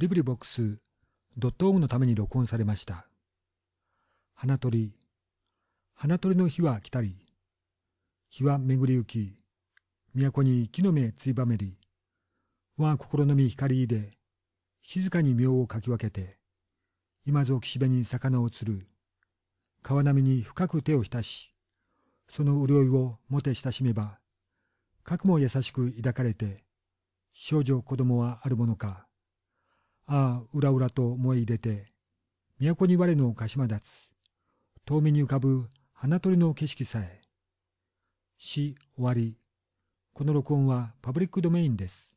librivox.org のために録音されました。花鳥。花鳥の日は来たり。日は巡り行き。都に木の芽ついばめり。我心のみ光で。静かに妙をかき分けて。今ぞ岸辺に魚を釣る。川波に深く手を浸し。その潤いをもて親しめば。核も優しく抱かれて。少女子供はあるものか。ああ、うらうらと燃え入れて、都に我の鹿島立つ、遠目に浮かぶ花鳥の景色さえ。し、終わり。この録音はパブリックドメインです。